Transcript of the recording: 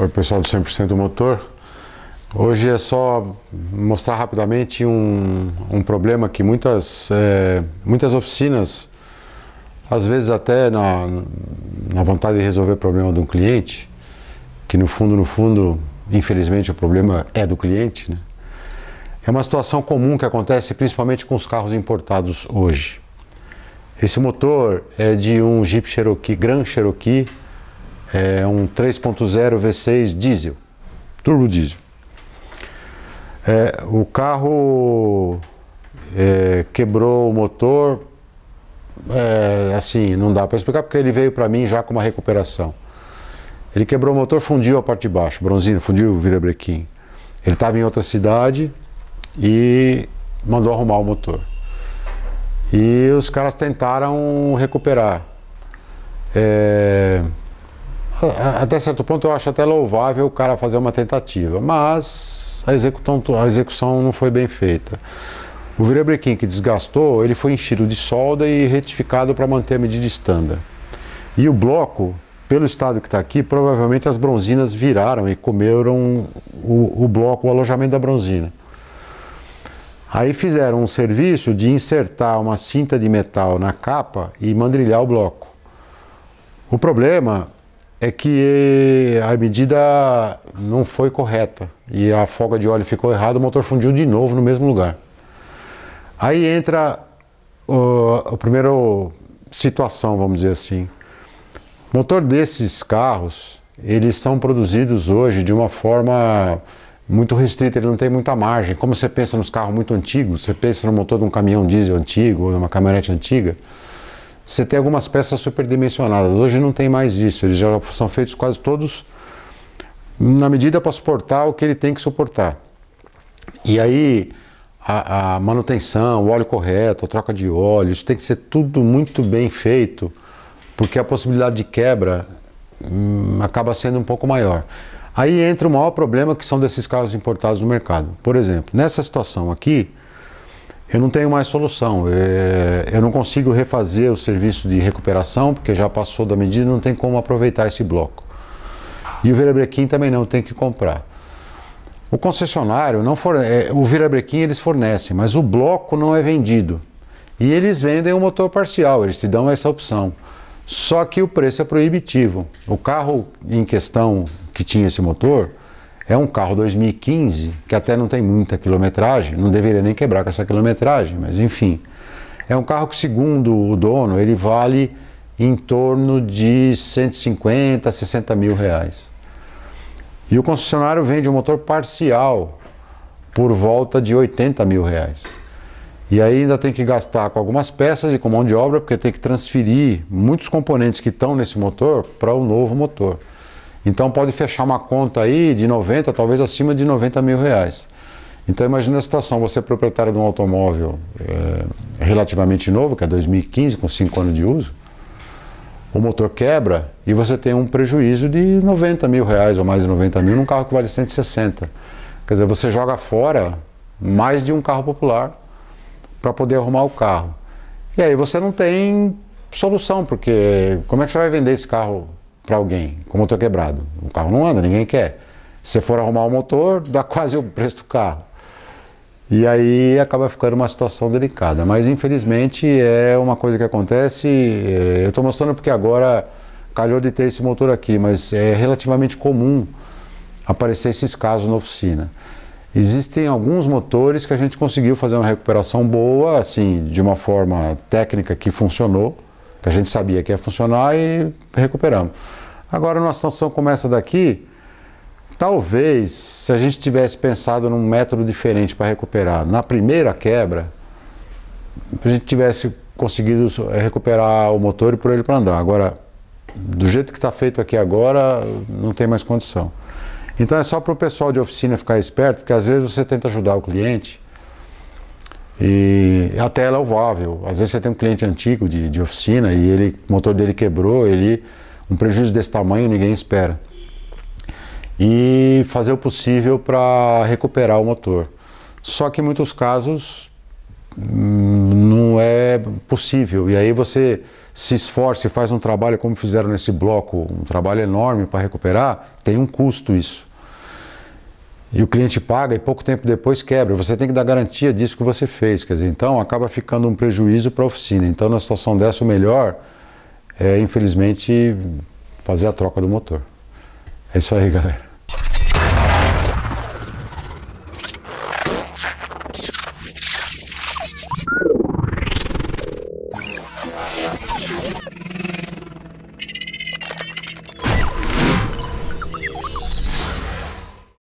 Oi, pessoal do 100% do motor. Hoje é só mostrar rapidamente um, um problema que muitas, é, muitas oficinas, às vezes até na, na vontade de resolver o problema de um cliente, que no fundo, no fundo, infelizmente o problema é do cliente, né? é uma situação comum que acontece principalmente com os carros importados hoje. Esse motor é de um Jeep Cherokee, Grand Cherokee é um 3.0 V6 diesel, turbo diesel. É, o carro é, quebrou o motor, é, assim, não dá para explicar porque ele veio para mim já com uma recuperação. Ele quebrou o motor, fundiu a parte de baixo, bronzino, fundiu o virabrequim. Ele estava em outra cidade e mandou arrumar o motor. E os caras tentaram recuperar. É, é, até certo ponto eu acho até louvável o cara fazer uma tentativa, mas a execução, a execução não foi bem feita. O virabrequim que desgastou, ele foi enchido de solda e retificado para manter a medida estándar. E o bloco, pelo estado que está aqui, provavelmente as bronzinas viraram e comeram o, o bloco, o alojamento da bronzina. Aí fizeram um serviço de insertar uma cinta de metal na capa e mandrilhar o bloco. O problema é que a medida não foi correta e a folga de óleo ficou errada, o motor fundiu de novo no mesmo lugar. Aí entra o a primeira situação, vamos dizer assim. Motor desses carros, eles são produzidos hoje de uma forma muito restrita, ele não tem muita margem. Como você pensa nos carros muito antigos, você pensa no motor de um caminhão diesel antigo ou de uma caminhonete antiga, você tem algumas peças superdimensionadas. Hoje não tem mais isso. Eles já são feitos quase todos na medida para suportar o que ele tem que suportar. E aí a, a manutenção, o óleo correto, a troca de óleo, isso tem que ser tudo muito bem feito, porque a possibilidade de quebra hum, acaba sendo um pouco maior. Aí entra o maior problema que são desses carros importados no mercado. Por exemplo, nessa situação aqui, eu não tenho mais solução. É, eu não consigo refazer o serviço de recuperação, porque já passou da medida, não tem como aproveitar esse bloco. E o virabrequim também não, tem que comprar. O concessionário não fornece, é, o virabrequim eles fornecem, mas o bloco não é vendido. E eles vendem o motor parcial, eles te dão essa opção. Só que o preço é proibitivo. O carro em questão que tinha esse motor, é um carro 2015 que até não tem muita quilometragem, não deveria nem quebrar com essa quilometragem, mas enfim. É um carro que, segundo o dono, ele vale em torno de 150, 60 mil reais. E o concessionário vende um motor parcial por volta de 80 mil reais. E aí ainda tem que gastar com algumas peças e com mão de obra, porque tem que transferir muitos componentes que estão nesse motor para o um novo motor. Então pode fechar uma conta aí de 90, talvez acima de 90 mil reais. Então imagina a situação, você é proprietário de um automóvel é, relativamente novo, que é 2015, com 5 anos de uso, o motor quebra e você tem um prejuízo de 90 mil reais ou mais de 90 mil num carro que vale 160. Quer dizer, você joga fora mais de um carro popular para poder arrumar o carro. E aí você não tem solução, porque como é que você vai vender esse carro para alguém com o motor quebrado. O carro não anda, ninguém quer. Se você for arrumar o motor, dá quase o preço do carro. E aí acaba ficando uma situação delicada. Mas infelizmente é uma coisa que acontece. É, eu estou mostrando porque agora calhou de ter esse motor aqui, mas é relativamente comum aparecer esses casos na oficina. Existem alguns motores que a gente conseguiu fazer uma recuperação boa, assim, de uma forma técnica que funcionou que a gente sabia que ia funcionar e recuperamos. Agora, nossa situação começa daqui. Talvez, se a gente tivesse pensado num método diferente para recuperar, na primeira quebra, a gente tivesse conseguido eh, recuperar o motor e por ele para andar. Agora, do jeito que está feito aqui agora, não tem mais condição. Então é só para o pessoal de oficina ficar esperto, porque às vezes você tenta ajudar o cliente e a tela é ovável. Às vezes você tem um cliente antigo de, de oficina e ele, o motor dele quebrou, ele um prejuízo desse tamanho ninguém espera. E fazer o possível para recuperar o motor. Só que em muitos casos hum, não é possível. E aí você se esforça e faz um trabalho como fizeram nesse bloco, um trabalho enorme para recuperar, tem um custo isso e o cliente paga e pouco tempo depois quebra. Você tem que dar garantia disso que você fez. Quer dizer, então acaba ficando um prejuízo para a oficina. Então, na situação dessa, o melhor é, infelizmente, fazer a troca do motor. É isso aí, galera.